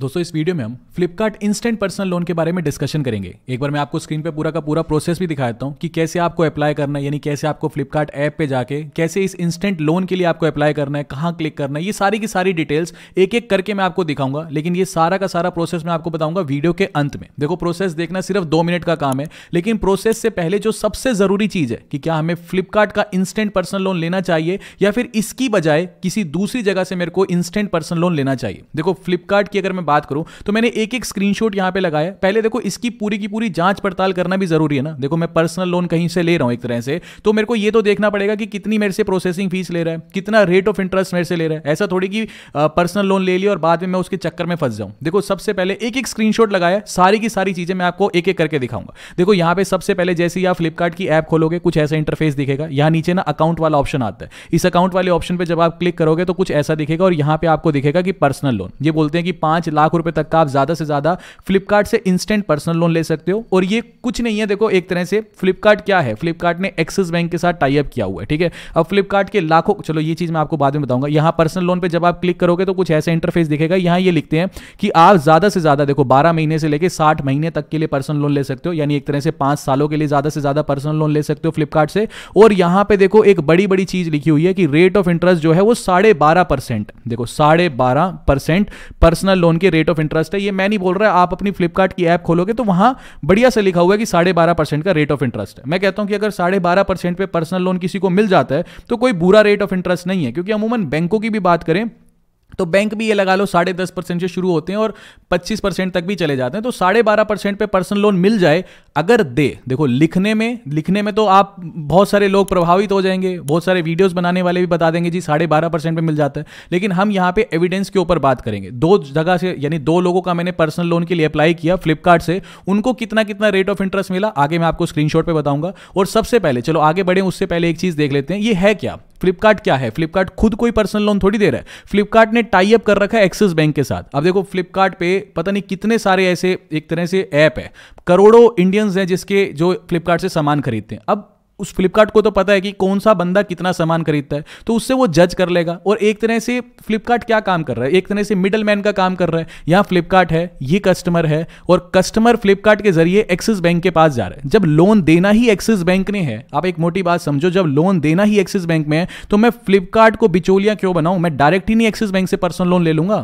दोस्तों इस वीडियो में हम फ्लिपकार्ट इंस्टेंट पर्सनल लोन के बारे में डिस्कशन करेंगे एक बार मैं आपको स्क्रीन पे पूरा का पूरा प्रोसेस भी दिखा देता हूँ कि कैसे आपको अप्लाई करना है यानी कैसे आपको फ्लिपकार्ट ऐप पे जाके कैसे इस इंस्टेंट लोन के लिए आपको अप्लाई करना है कहाँ क्लिक करना है ये सारी की सारी डिटेल्स एक एक करके मैं आपको दिखाऊंगा लेकिन ये सारा का सारा प्रोसेस मैं आपको बताऊंगा वीडियो के अंत में देखो प्रोसेस देखना सिर्फ दो मिनट का काम है लेकिन प्रोसेस से पहले जो सबसे जरूरी चीज है कि क्या हमें फ्लिपकार्ट का इंस्टेंट पर्सनल लोन लेना चाहिए या फिर इसकी बजाय किसी दूसरी जगह से मेरे को इंस्टेंट पर्सनल लोन लेना चाहिए देखो फ्लिपकार्ट की अगर मैं बात करूं तो मैंने एक एक स्क्रीनशॉट यहां पर लगाया पहले देखो इसकी पूरी की पूरी जांच पड़ताल करना भी जरूरी है ना देखो मैं पर्सनल लोन कहीं से ले रहा हूं एक तरह से तो मेरे को यह तो देखना पड़ेगा कि कितनी मेरे से प्रोसेसिंग फीस ले रहा है कितना रेट ऑफ इंटरेस्ट मेरे से ले रहा है ऐसा थोड़ी कि पर्सनल लोन ले लिया और बाद में मैं उसके चक्कर में फंस जाऊं देखो सबसे पहले एक एक स्क्रीनशॉट लगाया सारी की सारी चीजें मैं आपको एक एक करके दिखाऊंगा देखो यहां पर सबसे पहले जैसे ही आप फ्लिपकार्ट की ऐप खोलोगे कुछ ऐसा इंटरफेस दिखेगा यहां नीचे ना अकाउंट वाला ऑप्शन आता है इस अकाउंट वाले ऑप्शन पर जब आप क्लिक करोगे तो कुछ ऐसा दिखेगा और यहां पर आपको दिखेगा कि पर्सनल लोन ये बोलते हैं कि पांच लाख रुपए तक का आप ज्यादा से ज्यादा फ्लिपकार्ट से इंस्टेंट पर्सनल लोन ले सकते हो और ये कुछ नहीं है देखो एक तरह से फ्लिपकार्ट क्या है फ्लिपकार्ट ने एक्सिस बैंक के साथ टाइप किया हुआ है ठीक है अब फ्लिपकार्ट के लाखों चलो ये चीज मैं आपको बाद में बताऊंगा यहां पर्सनल लोन पर जब आप क्लिक करोगे तो कुछ ऐसा इंटरफेस दिखेगा यहां ये लिखते हैं कि आप ज्यादा से ज्यादा देखो बारह महीने से लेकर साठ महीने तक के लिए पर्सनल लोन ले सकते हो यानी एक तरह से पांच सालों के लिए ज्यादा से ज्यादा पर्सनल लोन ले सकते हो फ्लिपकार्ट से और यहां पर देखो एक बड़ी बड़ी चीज लिखी हुई है कि रेट ऑफ इंटरेस्ट जो है वो साढ़े बारह परसेंट देखो साढ़े बारह परसेंट पर्सनल लोन के रेट ऑफ इंटरेस्ट है ये मैं नहीं बोल रहा आप अपनी फ्लिपकार्ट की ऐप खोलोगे तो वहां बढ़िया से लिखा हुआ है कि साढ़े बारह परसेंट का रेट ऑफ इंटरेस्ट है मैं कहता हूं कि अगर साढ़े बारह परसेंट पे पर्सनल लोन किसी को मिल जाता है तो कोई बुरा रेट ऑफ इंटरेस्ट नहीं है क्योंकि अमूमन बैंकों की भी बात करें तो बैंक भी ये लगा लो साढ़े दस परसेंट से शुरू होते हैं और पच्चीस परसेंट तक भी चले जाते हैं तो साढ़े बारह परसेंट पे पर्सनल लोन मिल जाए अगर दे देखो लिखने में लिखने में तो आप बहुत सारे लोग प्रभावित हो जाएंगे बहुत सारे वीडियोस बनाने वाले भी बता देंगे जी साढ़े बारह परसेंट पर मिल जाता है लेकिन हम यहाँ पे एविडेंस के ऊपर बात करेंगे दो जगह से यानी दो लोगों का मैंने पर्सनल लोन के लिए अप्लाई किया फ्लिपकार्ट से उनको कितना कितना रेट ऑफ इंटरेस्ट मिला आगे मैं आपको स्क्रीनशॉट पे बताऊंगा और सबसे पहले चलो आगे बढ़े उससे पहले एक चीज देख लेते हैं ये है क्या फ्लिपकार्ट क्या है फ्लिपकार्ट खुद कोई पर्सनल लोन थोड़ी दे रहा है फ्लिपकार्ट ने टाइप कर रखा है एक्सिस बैंक के साथ अब देखो फ्लिपकार्ट पे पता नहीं कितने सारे ऐसे एक तरह से ऐप है करोड़ों इंडियंस हैं जिसके जो फ्लिपकार्ट से सामान खरीदते हैं अब उस फ्लिपकार्ट को तो पता है कि कौन सा बंदा कितना सामान खरीदता है तो उससे वो जज कर लेगा और एक तरह से फ्लिपकार्ट क्या काम कर रहा है एक तरह से मिडल मैन का काम कर रहा है यहाँ फ्लिपकार्ट है ये कस्टमर है और कस्टमर फ्लिपकार्ट के जरिए एक्सिस बैंक के पास जा रहा है जब लोन देना ही एक्सिस बैंक ने है आप एक मोटी बात समझो जब लोन देना ही एक्सिस बैंक में है तो मैं फ्लिपकार्ट को बिचौलिया क्यों बनाऊं मैं डायरेक्ट ही नहीं एक्सिस बैंक से पर्सनल लोन ले लूंगा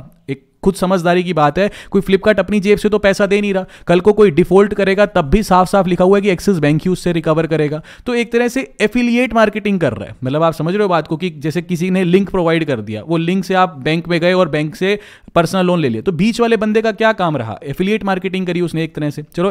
खुद समझदारी की बात है कोई फ्लिपकार्ट अपनी जेब से तो पैसा दे नहीं रहा कल को कोई डिफॉल्ट करेगा तब भी साफ साफ लिखा हुआ है कि एक्सिस बैंक ही उससे रिकवर करेगा तो एक तरह से एफिलिएट मार्केटिंग कर रहा है मतलब आप समझ रहे हो बात को कि जैसे किसी ने लिंक प्रोवाइड कर दिया वो लिंक से आप बैंक में गए और बैंक से पर्सनल लोन ले लिया तो बीच वाले बंदे का क्या काम रहा एफिलिएट मार्केटिंग करी उसने एक तरह से चलो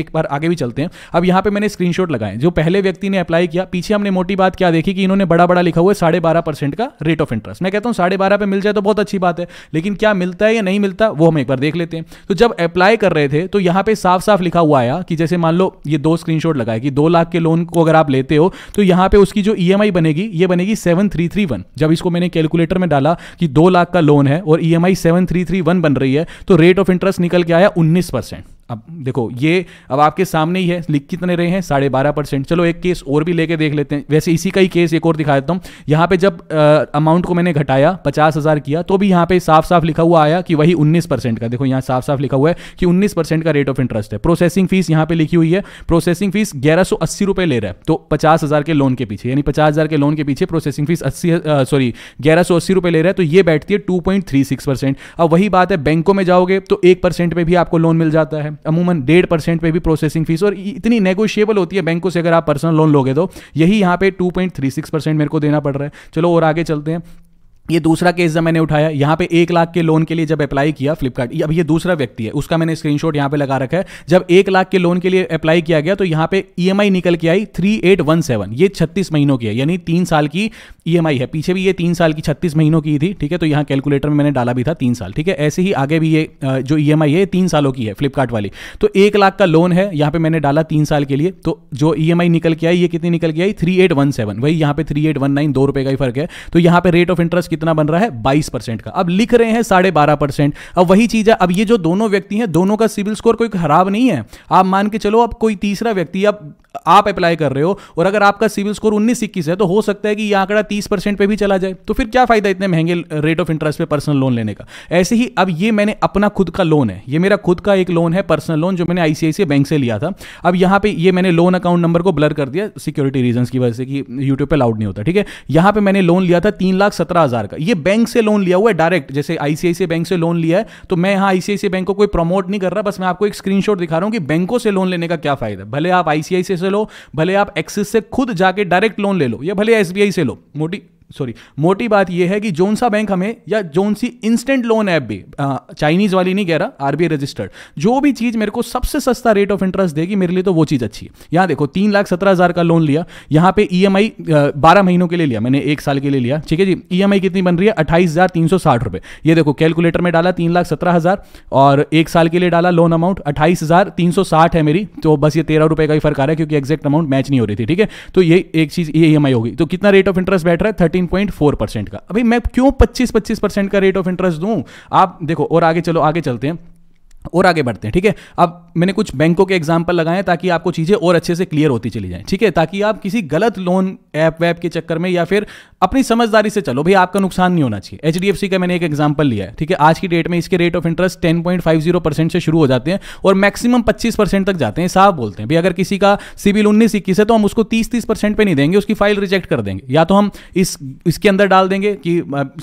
एक बार आगे भी चलते हैं अब यहां पर मैंने स्क्रीनशॉट लगाए जो पहले व्यक्ति ने अप्लाई किया पीछे हमने मोटी बात क्या देखी कि इन्होंने बड़ा बड़ा लिखा हुआ है साढ़े बारह परसेंट का रेट ऑफ इंटरेस्ट मैं कहता हूं साढ़े बारह पे मिल जाए तो बहुत अच्छी बात है लेकिन क्या मिलता है मिलता है या नहीं मिलता वो हम एक बार देख लेते हैं तो जब अप्लाई कर रहे थे तो यहां पे साफ साफ लिखा हुआ आया कि जैसे मान लो ये दो स्क्रीनशॉट लगाए कि दो लाख के लोन को अगर आप लेते हो तो यहां पे उसकी जो ई e बनेगी ये बनेगी सेवन थ्री थ्री वन जब इसको मैंने कैलकुलेटर में डाला कि दो लाख का लोन है और E M I seven three three one बन रही है तो रेट ऑफ इंटरेस्ट निकल के आया उन्नीस परसेंट अब देखो ये अब आपके सामने ही है लिख कितने रहे हैं साढ़े बारह परसेंट चलो एक केस और भी लेके देख लेते हैं वैसे इसी का ही केस एक और दिखा देता हूँ यहाँ पे जब अमाउंट को मैंने घटाया पचास हज़ार किया तो भी यहाँ पे साफ साफ लिखा हुआ आया कि वही उन्नीस परसेंट का देखो यहाँ साफ साफ लिखा हुआ है कि उन्नीस परसेंट का रेट ऑफ इंटरेस्ट है प्रोसेसिंग फीस यहाँ पे लिखी हुई है प्रोसेसिंग फीस ग्यारह सौ अस्सी रुपये ले रहा है तो पचास हज़ार के लोन के पीछे यानी पचास हज़ार के लोन के पीछे प्रोसेसिंग फीस अस्सी सॉरी ग्यारह सौ अस्सी रुपये ले रहा है तो ये बैठती है two point three six percent अब वही बात है बैंकों में जाओगे तो एक परसेंट पे भी आपको लोन मिल जाता है अमूमन डेढ़ परसेंट पे भी प्रोसेसिंग फीस और इतनी नेगोशिएबल होती है बैंकों से अगर आप पर्सनल लोन लोगे तो यही यहाँ पे two point three six percent मेरे को देना पड़ रहा है चलो और आगे चलते हैं ये दूसरा केस जब मैंने उठाया यहाँ पे एक लाख के लोन के लिए जब अप्लाई किया फ्लिपकार्ट अब ये दूसरा व्यक्ति है उसका मैंने स्क्रीनशॉट यहाँ पे लगा रखा है जब एक लाख के लोन के लिए अप्लाई किया गया तो यहाँ पे ईएमआई e निकल के आई थ्री एट वन सेवन ये छत्तीस महीनों की है यानी तीन साल की ईएमआई e है पीछे भी ये तीन साल की छत्तीस महीनों की थी ठीक है तो यहाँ कैलकुलेटर में मैंने डाला भी था तीन साल ठीक है ऐसे ही आगे भी ये जो ई e है तीन सालों की है फ्लिपकार्ट वाली तो एक लाख का लोन है यहाँ पे मैंने डाला तीन साल के लिए तो जो ई निकल के आई ये कितनी निकल के आई थ्री वही यहाँ पे थ्री एट वन नाइन दो रुपये का ही फर्क है तो यहाँ पे रेट ऑफ इंटरेस्ट कितना बन रहा है बाईस परसेंट का अब लिख रहे हैं साढ़े बारह परसेंट अब वही चीज है अब ये जो दोनों व्यक्ति हैं दोनों का सिविल स्कोर कोई खराब नहीं है आप मान के चलो अब कोई तीसरा व्यक्ति अब आप अप्लाई कर रहे हो और अगर आपका सिविल स्कोर उन्नीस इक्कीस है तो हो सकता है कि यह आंकड़ा तीस परसेंट पे भी चला जाए तो फिर क्या फायदा इतने महंगे रेट ऑफ इंटरेस्ट पर पर्सनल लोन लेने का ऐसे ही अब ये मैंने अपना खुद का लोन है ये मेरा खुद का एक लोन है पर्सनल लोन जो मैंने आईसीआईसीआई बैंक से लिया था अब यहां पे ये मैंने लोन अकाउंट नंबर को ब्लर कर दिया सिक्योरिटी रीजन की वजह से कि यूट्यूब पर अलाउड नहीं होता ठीक है यहां पे मैंने लोन लिया था तीन लाख सत्रह हजार का ये बैंक से लोन लिया हुआ है डायरेक्ट जैसे आईसीआईसीआई बैंक से लोन लिया है तो मैं यहां आईसीआईसीआई बैंक को कोई प्रमोट नहीं कर रहा बस मैं आपको एक स्क्रीनशॉट दिखा रहा हूं कि बैंकों से लोन लेने का क्या फायदा भले आप आईसीआईसीआई से लो भले आप एक्सिस से खुद जाके डायरेक्ट लोन ले लो या भले एसबीआई से लो मोटी सॉरी मोटी बात यह है कि जोन सा बैंक हमें या जोन सी इंस्टेंट लोन ऐप भी चाइनीज वाली नहीं कह रहा आरबीआई रजिस्टर्ड जो भी चीज मेरे को सबसे सस्ता रेट ऑफ इंटरेस्ट देगी मेरे लिए तो वो चीज अच्छी है यहां देखो तीन लाख सत्रह हजार का लोन लिया यहां पे ईएमआई e बारह महीनों के लिए लिया मैंने एक साल के लिए लिया ठीक है जी ईएमआई e कितनी बन रही है अट्ठाईस हजार तीन सौ साठ रुपए ये देखो कैलकुलेटर में डाला तीन लाख सत्रह हजार और एक साल के लिए डाला लोन अमाउंट अट्ठाईस हजार तीन सौ साठ है मेरी तो बस ये तेरह रुपए का ही फर्क आ रहा है क्योंकि एक्जैक्ट अमाउंट मैच नहीं हो रही थी ठीक है तो ये एक चीज ये ई e हो तो कितना रेट ऑफ इंटरेस्ट बैठ रहा है थर्टी 13.4 परसेंट का अभी मैं क्यों 25 25 परसेंट का रेट ऑफ इंटरेस्ट दूं आप देखो और आगे चलो आगे चलते हैं और आगे बढ़ते हैं ठीक है अब मैंने कुछ बैंकों के एग्जाम्पल लगाए ताकि आपको चीज़ें और अच्छे से क्लियर होती चली जाए ठीक है ताकि आप किसी गलत लोन ऐप वैप के चक्कर में या फिर अपनी समझदारी से चलो भाई आपका नुकसान नहीं होना चाहिए एच का मैंने एक एग्जाम्पल लिया है ठीक है आज की डेट में इसके रेट ऑफ इंटरेस्ट टेन से शुरू हो जाते हैं और मैक्सिमम पच्चीस तक जाते हैं साफ बोलते हैं भाई अगर किसी का सिविल उन्नीस इक्कीस है तो हम उसको तीस तीस परसेंट नहीं देंगे उसकी फाइल रिजेक्ट कर देंगे या तो हम इस इसके अंदर डाल देंगे कि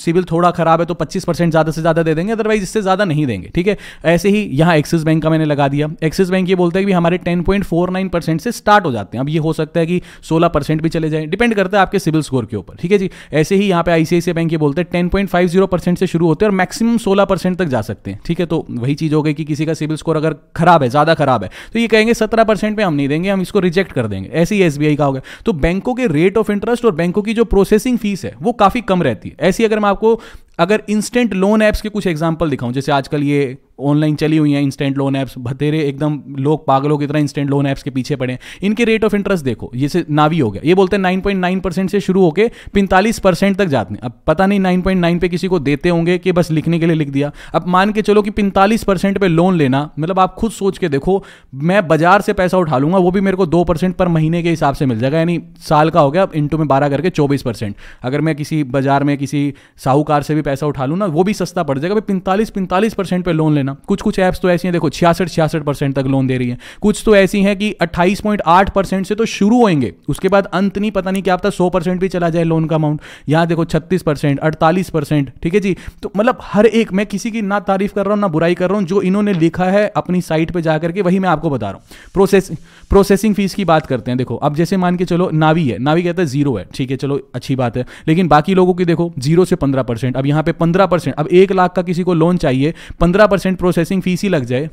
सिविल थोड़ा खराब है तो पच्चीस परसेंट ज़्यादा से ज़्यादा दे देंगे अदरवाइज इससे ज़्यादा नहीं देंगे ठीक है ऐसे ही यहाँ एक्सिस बैंक का मैंने लगा दिया एक्सिस बैंक ये बोलता है कि हमारे 10.49 परसेंट से स्टार्ट हो जाते हैं अब ये हो सकता है कि 16 परसेंट भी चले जाए डिपेंड करता है आपके सिविल स्कोर के ऊपर ठीक है जी ऐसे ही यहाँ पे आईसीआईसी बैंक ये बोलते हैं ten point five zero percent से शुरू होते हैं और मैक्सिमम सोलह परसेंट तक जा सकते हैं ठीक है तो वही चीज़ हो गई कि किसी का सिविल स्कोर अगर खराब है ज़्यादा खराब है तो ये कहेंगे सत्रह परसेंट पे हम नहीं देंगे हम इसको रिजेक्ट कर देंगे ऐसे ही एसबीआई का होगा तो बैंकों के रेट ऑफ इंटरेस्ट और बैंकों की जो प्रोसेसिंग फीस है वो काफ़ी कम रहती है ऐसी अगर मैं आपको अगर इंस्टेंट लोन ऐप्स के कुछ एग्जाम्पल दिखाऊं जैसे आजकल ये ऑनलाइन चली हुई हैं इंस्टेंट लोन ऐप्स बतेरे एकदम लोग पागलों की तरह इंस्टेंट लोन ऐप्स के पीछे पड़े हैं इनके रेट ऑफ इंटरेस्ट देखो जैसे नावी हो गया ये बोलते हैं नाइन पॉइंट नाइन परसेंट से शुरू होकर पैंतालीस परसेंट तक जाते हैं अब पता नहीं नाइन पॉइंट नाइन पे किसी को देते होंगे कि बस लिखने के लिए लिख दिया अब मान के चलो कि पैंतालीस परसेंट पे लोन लेना मतलब आप खुद सोच के देखो मैं बाजार से पैसा उठा लूंगा वो भी मेरे को दो परसेंट पर महीने के हिसाब से मिल जाएगा यानी साल का हो गया अब इंटू में बारह करके चौबीस परसेंट अगर मैं किसी बाजार में किसी साहूकार से भी पैसा उठा लूँ ना वो भी सस्ता पड़ जाएगा भाई पैंतालीस पैंतालीस परसेंट पर लोन लेना लेना कुछ कुछ ऐप्स तो ऐसी हैं देखो छियासठ छियासठ परसेंट तक लोन दे रही हैं कुछ तो ऐसी हैं कि अट्ठाईस पॉइंट आठ परसेंट से तो शुरू होंगे उसके बाद अंत नहीं पता नहीं क्या आपका तो सौ परसेंट भी चला जाए लोन का अमाउंट यहाँ देखो छत्तीस परसेंट अड़तालीस परसेंट ठीक है जी तो मतलब हर एक मैं किसी की ना तारीफ कर रहा हूँ ना बुराई कर रहा हूँ जो इन्होंने लिखा है अपनी साइट पर जाकर के वही मैं आपको बता रहा हूँ प्रोसेस प्रोसेसिंग फीस की बात करते हैं देखो अब जैसे मान के चलो नावी है नावी कहता है जीरो है ठीक है चलो अच्छी बात है लेकिन बाकी लोगों की देखो जीरो से पंद्रह परसेंट अब यहाँ पे पंद्रह परसेंट अब एक लाख का किसी को लोन चाहिए पंद्रह परसेंट पेमेंट प्रोसेसिंग फीस ही लग जाए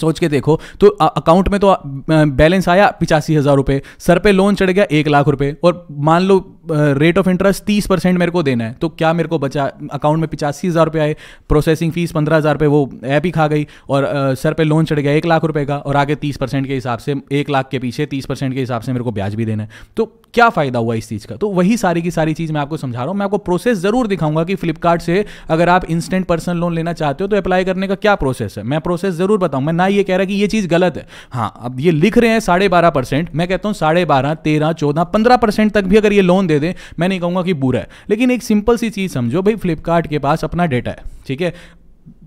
सोच के देखो तो अकाउंट में तो बैलेंस आया पिचासी हज़ार रुपये सर पे लोन चढ़ गया एक लाख रुपए और मान लो रेट ऑफ इंटरेस्ट तीस परसेंट मेरे को देना है तो क्या मेरे को बचा अकाउंट में पिचासी हज़ार रुपये आए प्रोसेसिंग फीस पंद्रह हज़ार रुपये वो ऐप ही खा गई और आ, सर पे लोन चढ़ गया एक लाख रुपये का और आगे तीस परसेंट के हिसाब से एक लाख के पीछे तीस परसेंट के हिसाब से मेरे को ब्याज भी देना है तो क्या फायदा हुआ इस चीज़ का तो वही सारी की सारी चीज़ मैं आपको समझा रहा हूँ मैं आपको प्रोसेस जरूर दिखाऊंगा कि फ्लिपकार्ट से अगर आप इंस्टेंट पर्सनल लोन लेना चाहते हो तो अप्लाई करने का क्या प्रोसेस है मैं प्रोसेस जरूर बताऊँ मैं ना ये कह रहा कि ये चीज़ गलत है हाँ अब ये लिख रहे हैं साढ़े बारह परसेंट मैं कहता हूँ साढ़े बारह तेरह चौदह पंद्रह परसेंट तक भी अगर ये लोन दे दें मैं नहीं कहूँगा कि बुरा है लेकिन एक सिंपल सी चीज़ समझो भाई फ्लिपकार्ट के पास अपना डेटा है ठीक है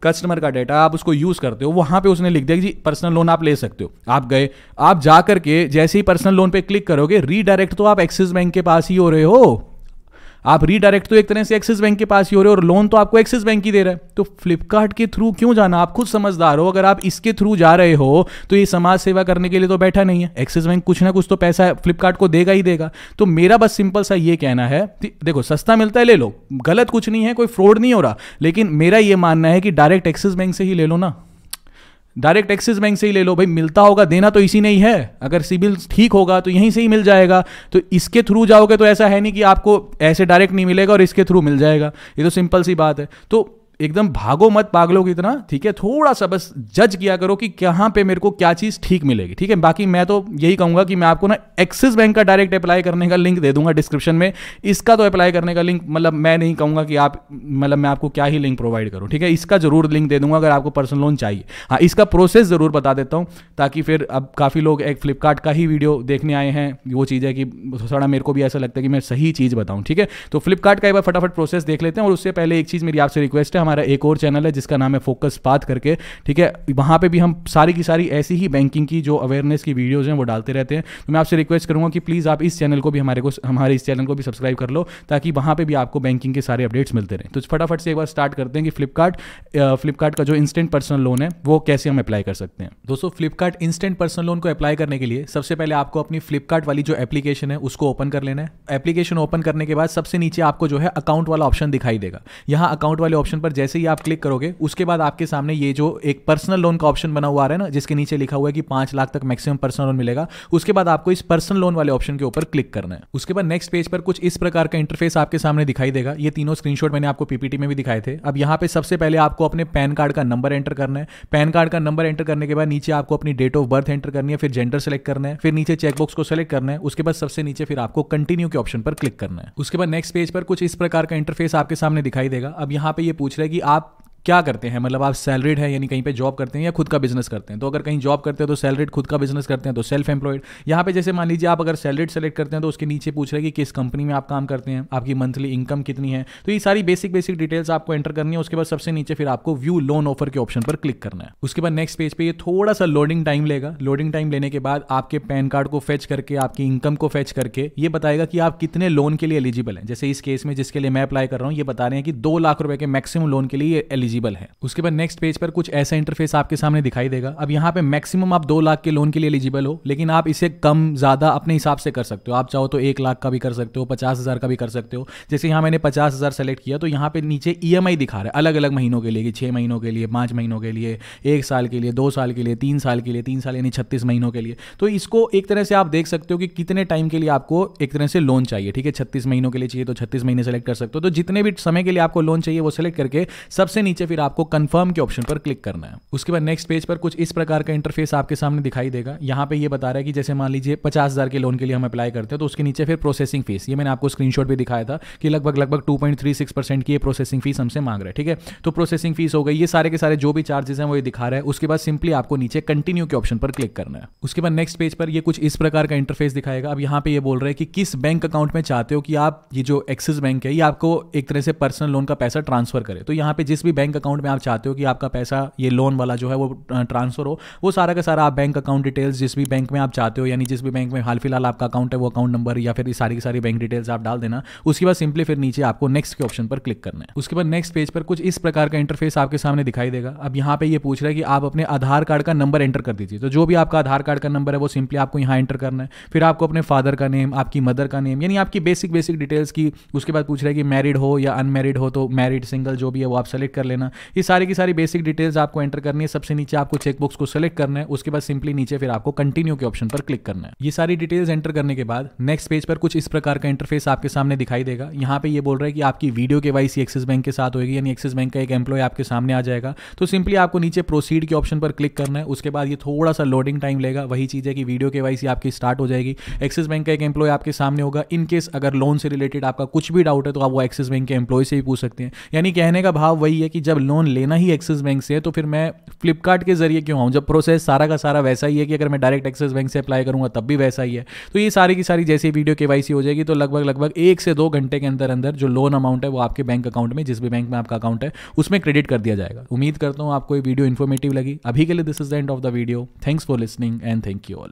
कस्टमर का डाटा आप उसको यूज़ करते हो वहाँ पे उसने लिख दिया कि जी पर्सनल लोन आप ले सकते हो आप गए आप जा करके जैसे ही पर्सनल लोन पे क्लिक करोगे रीडायरेक्ट तो आप एक्सिस बैंक के पास ही हो रहे हो आप रीडायरेक्ट तो एक तरह से एक्सिस बैंक के पास ही हो रहे हो और लोन तो आपको एक्सिस बैंक ही दे रहा है तो फ्लिपकार्ट के थ्रू क्यों जाना आप खुद समझदार हो अगर आप इसके थ्रू जा रहे हो तो ये समाज सेवा करने के लिए तो बैठा नहीं है एक्सिस बैंक कुछ ना कुछ तो पैसा फ्लिपकार्ट को देगा ही देगा तो मेरा बस सिंपल सा ये कहना है देखो सस्ता मिलता है ले लो गलत कुछ नहीं है कोई फ्रॉड नहीं हो रहा लेकिन मेरा ये मानना है कि डायरेक्ट एक्सिस बैंक से ही ले लो ना डायरेक्ट एक्सिस बैंक से ही ले लो भाई मिलता होगा देना तो इसी नहीं है अगर सिबिल ठीक होगा तो यहीं से ही मिल जाएगा तो इसके थ्रू जाओगे तो ऐसा है नहीं कि आपको ऐसे डायरेक्ट नहीं मिलेगा और इसके थ्रू मिल जाएगा ये तो सिंपल सी बात है तो एकदम भागो मत पागलों की इतना ठीक है थोड़ा सा बस जज किया करो कि कहाँ पे मेरे को क्या चीज़ ठीक मिलेगी ठीक है बाकी मैं तो यही कहूँगा कि मैं आपको ना एक्सिस बैंक का डायरेक्ट अप्लाई करने का लिंक दे दूंगा डिस्क्रिप्शन में इसका तो अप्लाई करने का लिंक मतलब मैं नहीं कहूँगा कि आप मतलब मैं आपको क्या ही लिंक प्रोवाइड करूँ ठीक है इसका जरूर लिंक दे दूंगा अगर आपको पर्सनल लोन चाहिए हाँ इसका प्रोसेस ज़रूर बता देता हूँ ताकि फिर अब काफ़ी लोग एक फ्लिपकार्ट का ही वीडियो देखने आए हैं वो चीज़ है कि थोड़ा मेरे को भी ऐसा लगता है कि मैं सही चीज़ बताऊँ ठीक है तो फ्लिपकार्ट का एक बार फटाफट प्रोसेस देख लेते हैं और उससे पहले एक चीज़ मेरी आपसे रिक्वेस्ट है हमारा एक और चैनल है जिसका नाम है फोकस बात करके ठीक है वहां पर भी हम सारी की सारी ऐसी ही बैंकिंग की जो अवेयरनेस की वीडियोज़ हैं वो डालते रहते हैं तो मैं आपसे रिक्वेस्ट करूंगा कि प्लीज़ आप इस चैनल को भी हमारे को हमारे इस चैनल को भी सब्सक्राइब कर लो ताकि वहां पर भी आपको बैंकिंग के सारे अपडेट्स मिलते रहे तो फटाफट से एक बार स्टार्ट करते हैं कि फ्लिपकार्ट फ्लिपकार्ट का जो इंस्टेंट पर्सनल लोन है वो कैसे हम अप्लाई कर सकते हैं दोस्तों फ्लिपकार्ट इंस्टेंट पर्सनल लोन को अप्लाई करने के लिए सबसे पहले आपको अपनी फ्लिपकार्ट वाली जो एप्लीकेशन है उसको ओपन कर लेना है एप्लीकेशन ओपन करने के बाद सबसे नीचे आपको जो है अकाउंट वाला ऑप्शन दिखाई देगा यहां अकाउंट वाले ऑप्शन पर जैसे ही आप क्लिक करोगे उसके बाद आपके सामने ये जो एक पर्सनल लोन का ऑप्शन बना हुआ आ रहा है ना जिसके नीचे लिखा हुआ है कि पांच लाख तक मैक्सिमम पर्सनल लोन मिलेगा उसके बाद आपको इस पर्सनल लोन वाले ऑप्शन के ऊपर क्लिक करना है उसके बाद नेक्स्ट पेज पर कुछ इस प्रकार का इंटरफेस आपके सामने दिखाई देगा ये तीनों स्क्रीनशॉट मैंने आपको पीपीटी में भी दिखाए थे अब यहाँ पे सबसे पहले आपको अपने पैन कार्ड का नंबर एंटर करना है पैन कार्ड का नंबर एंटर करने के बाद नीचे आपको अपनी डेट ऑफ बर्थ एंटर करनी है फिर जेंडर सेलेक्ट करना है फिर नीचे चेकबॉक्स को सेलेक्ट करना है उसके बाद सबसे नीचे फिर आपको कंटिन्यू के ऑप्शन पर क्लिक करना है उसके बाद नेक्स्ट पेज पर कुछ इस प्रकार का इंटरफेस आपके सामने दिखाई देगा अब यहाँ पे ये पूछ रहे कि आप क्या करते हैं मतलब आप सैलरीड है यानी कहीं पे जॉब करते हैं या खुद का बिजनेस करते हैं तो अगर कहीं जॉब करते हैं तो सैलरीड खुद का बिजनेस करते हैं तो सेल्फ एम्प्लॉयड यहाँ पे जैसे मान लीजिए आप अगर सैलरीड सेलेक्ट करते हैं तो उसके नीचे पूछ रहे कि किस कंपनी में आप काम करते हैं आपकी मंथली इनकम कितनी है तो ये सारी बेसिक बेसिक डिटेल्स आपको एंटर करनी है उसके बाद सबसे नीचे फिर आपको व्यू लोन ऑफर के ऑप्शन पर क्लिक करना है उसके बाद नेक्स्ट पेज पर ये थोड़ा सा लोडिंग टाइम लेगा लोडिंग टाइम लेने के बाद आपके पैन कार्ड को फेच करके आपकी इनकम को फेच करके ये बताएगा कि आप कितने लोन के लिए एलिजिबल हैं जैसे इस केस में जिसके लिए मैं अप्लाई कर रहा हूँ ये बता रहे हैं कि दो लाख रुपए के मैक्सिमम लोन के लिए एलिजिबल एलिजिबल है उसके बाद नेक्स्ट पेज पर कुछ ऐसा इंटरफेस आपके सामने दिखाई देगा अब यहाँ पे मैक्सिमम आप दो लाख के लोन के लिए एलिजिबल हो लेकिन आप इसे कम ज्यादा अपने हिसाब से कर सकते हो आप चाहो तो एक लाख का भी कर सकते हो पचास हजार का भी कर सकते हो जैसे यहाँ मैंने पचास हजार सेलेक्ट किया तो यहाँ पे नीचे ई e दिखा रहा है अलग अलग महीनों के लिए छह महीनों के लिए पांच महीनों के लिए एक साल के लिए दो साल के लिए तीन साल के लिए तीन साल यानी छत्तीस महीनों के लिए तो इसको एक तरह से आप देख सकते हो कि कितने टाइम के लिए आपको एक तरह से लोन चाहिए ठीक है छत्तीस महीनों के लिए चाहिए तो छत्तीस महीने सेलेक्ट कर सकते हो तो जितने भी समय के लिए आपको लोन चाहिए वो सेलेक्ट करके सबसे नीचे नीचे फिर आपको कन्फर्म के ऑप्शन पर क्लिक करना है उसके बाद नेक्स्ट पेज पर कुछ इस प्रकार का इंटरफेस आपके सामने दिखाई देगा यहाँ पे ये बता रहा है कि जैसे मान लीजिए पचास हज़ार के लोन के लिए हम अप्लाई करते हैं तो उसके नीचे फिर प्रोसेसिंग फीस ये मैंने आपको स्क्रीनशॉट भी दिखाया था कि लगभग लगभग टू की ये प्रोसेसिंग फीस हमसे मांग रहा है ठीक है तो प्रोसेसिंग फीस हो गई ये सारे के सारे जो भी चार्जेस हैं वो ये दिखा रहा है उसके बाद सिंपली आपको नीचे कंटिन्यू के ऑप्शन पर क्लिक करना है उसके बाद नेक्स्ट पेज पर ये कुछ इस प्रकार का इंटरफेस दिखाएगा अब यहाँ पे ये बोल रहा है कि किस बैंक अकाउंट में चाहते हो कि आप ये जो एक्सिस बैंक है ये आपको एक तरह से पर्सनल लोन का पैसा ट्रांसफर करे तो यहाँ पे जिस भी बैंक बैंक अकाउंट में आप चाहते हो कि आपका पैसा ये लोन वाला जो है वो ट्रांसफर हो वो सारा का सारा आप बैंक अकाउंट डिटेल्स जिस भी बैंक में आप चाहते हो यानी जिस भी बैंक में हाल फिलहाल आपका अकाउंट है वो अकाउंट नंबर या फिर सारी की सारी बैंक डिटेल्स आप डाल देना उसके बाद सिंपली फिर नीचे आपको नेक्स्ट के ऑप्शन पर क्लिक करना है उसके बाद नेक्स्ट पेज पर कुछ इस प्रकार का इंटरफेस आपके सामने दिखाई देगा अब यहाँ पे ये पूछ रहा है कि आप अपने आधार कार्ड का नंबर एंटर कर दीजिए तो जो भी आपका आधार कार्ड का नंबर है वो सिंपली आपको यहाँ एंटर करना है फिर आपको अपने फादर का नेम आपकी मदर का नेम यानी आपकी बेसिक बेसिक डिटेल्स की उसके बाद पूछ रहा है कि मैरिड हो या अनमेरिड हो तो मैरिड सिंगल जो भी है वो आप सेलेक्ट कर लेना लेना ये सारी की सारी बेसिक डिटेल्स आपको एंटर करनी है सबसे नीचे आपको चेकबुक्स को सिलेक्ट करना है उसके बाद सिंपली नीचे फिर आपको कंटिन्यू के ऑप्शन पर क्लिक करना है ये सारी डिटेल्स एंटर करने के बाद नेक्स्ट पेज पर कुछ इस प्रकार का इंटरफेस आपके सामने दिखाई देगा यहाँ पे ये बोल रहा है कि आपकी वीडियो के वाई एक्सिस बैंक के साथ होगी यानी एक्सिस बैंक का एक एम्प्लॉय आपके सामने आ जाएगा तो सिंपली आपको नीचे प्रोसीड के ऑप्शन पर क्लिक करना है उसके बाद ये थोड़ा सा लोडिंग टाइम लेगा वही चीज़ है कि वीडियो के वाई आपकी स्टार्ट हो जाएगी एक्सिस बैंक का एक एम्प्लॉय आपके सामने होगा इन केस अगर लोन से रिलेटेड आपका कुछ भी डाउट है तो आप वो एक्सिस बैंक के एम्प्लॉय से ही पूछ सकते हैं यानी कहने का भाव वही है कि जब लोन लेना ही एक्सिस बैंक से है तो फिर मैं फ्लिपकार्ट के जरिए क्यों आऊँ जब प्रोसेस सारा का सारा वैसा ही है कि अगर मैं डायरेक्ट एक्सिस बैंक से अप्लाई करूँगा तब भी वैसा ही है तो ये सारी की सारी जैसी वीडियो के हो जाएगी तो लगभग लगभग एक से दो घंटे के अंदर अंदर जो लोन अमाउंट है वो आपके बैंक अकाउंट में जिस भी बैंक में आपका अकाउंट है उसमें क्रेडिट कर दिया जाएगा उम्मीद करता हूँ आपको ये वीडियो इन्फॉर्मेटिव लगी अभी के लिए this is the end of the video thanks for listening and thank you all